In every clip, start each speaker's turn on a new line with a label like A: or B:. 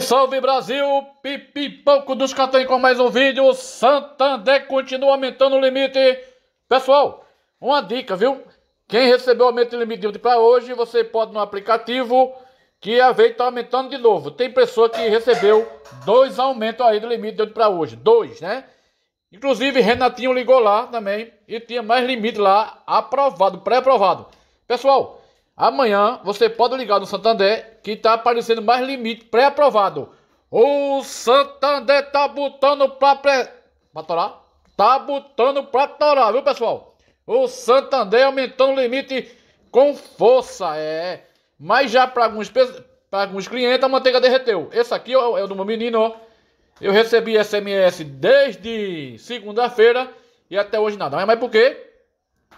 A: Salve Brasil, pipipoco dos Catan com mais um vídeo. Santander continua aumentando o limite. Pessoal, uma dica, viu? Quem recebeu o aumento de limite para hoje, você pode no aplicativo que a vez está aumentando de novo. Tem pessoa que recebeu dois aumentos aí do limite de hoje para hoje, dois, né? Inclusive, Renatinho ligou lá também e tinha mais limite lá aprovado, pré-aprovado. Pessoal, Amanhã você pode ligar no Santander que está aparecendo mais limite pré-aprovado. O Santander tá botando pra, pré pra torar? Tá botando pra torar, viu pessoal? O Santander aumentando o limite com força, é. Mas já para alguns, pra alguns clientes a manteiga derreteu. Esse aqui é o do meu menino, ó. Eu recebi SMS desde segunda-feira e até hoje nada. Mas por quê?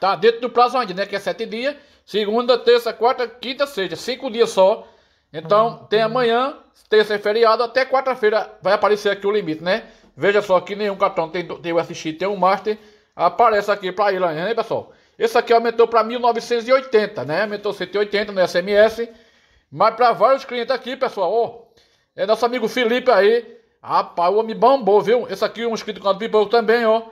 A: Tá dentro do prazo ainda, né? Que é sete dias. Segunda, terça, quarta, quinta, sexta. Cinco dias só. Então, hum, tem amanhã, terça e é feriado, até quarta-feira vai aparecer aqui o limite, né? Veja só que nenhum cartão tem, tem o SX, tem o Master. Aparece aqui para ele, né, pessoal? Esse aqui aumentou para 1980, né? Aumentou 180 no SMS. Mas para vários clientes aqui, pessoal, ó. É nosso amigo Felipe aí. Rapaz, o homem bombou, viu? Esse aqui, um inscrito do canal do Pipoco também, ó.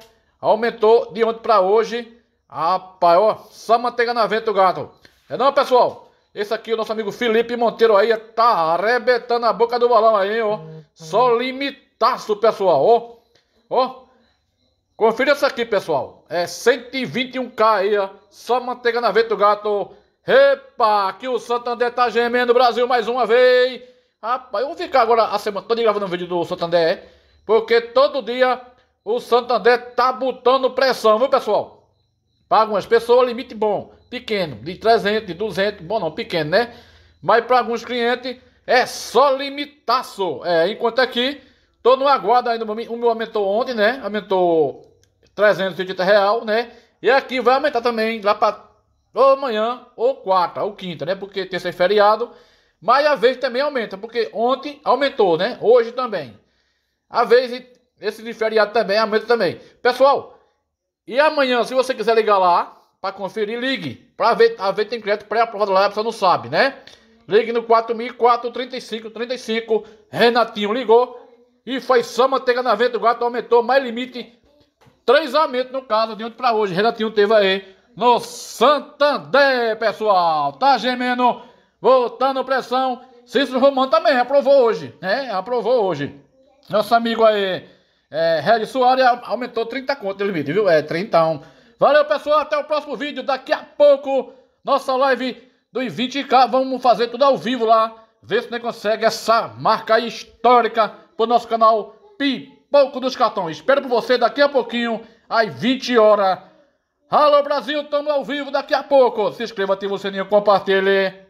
A: Aumentou de ontem para hoje Rapaz, ó, só manteiga na vento, gato. É não, pessoal? Esse aqui, é o nosso amigo Felipe Monteiro aí, tá arrebentando a boca do balão aí, ó. Só limitaço, pessoal, ó. Ó. Confira isso aqui, pessoal. É 121k aí, ó. Só manteiga na vento, gato. Epa, que o Santander tá gemendo, Brasil, mais uma vez. Rapaz, eu vou ficar agora a semana toda gravando um vídeo do Santander, é? porque todo dia o Santander tá botando pressão, viu, pessoal? Para algumas pessoas, limite bom, pequeno, de 300, de 200, bom não, pequeno, né? Mas para alguns clientes é só limitaço. É, enquanto aqui, tô no aguardo ainda. O meu aumentou ontem, né? Aumentou 380 real, né? E aqui vai aumentar também lá para ou amanhã, ou quarta, ou quinta, né? Porque terça é feriado. Mas a vez também aumenta, porque ontem aumentou, né? Hoje também. A vez esse de feriado também aumenta também. Pessoal, e amanhã, se você quiser ligar lá para conferir, ligue. Para ver, a ver tem crédito pré-aprovado lá, a pessoa não sabe, né? Ligue no 4.435, 35. Renatinho ligou e foi só manteiga na venda. O gato aumentou mais limite. Três aumentos no caso, de ontem para hoje. Renatinho teve aí no Santander, pessoal. Tá gemendo, voltando pressão. Cícero Romano também aprovou hoje, né? Aprovou hoje. Nosso amigo aí. É, Regis Soares aumentou 30 contas ele, vídeo, viu? É, 30. Valeu, pessoal. Até o próximo vídeo. Daqui a pouco, nossa live do 20K. Vamos fazer tudo ao vivo lá. Ver se nem consegue essa marca histórica pro nosso canal Pipoco dos Cartões. Espero por você daqui a pouquinho, às 20 horas. Alô, Brasil. Tamo ao vivo daqui a pouco. Se inscreva, ative o sininho, compartilhe.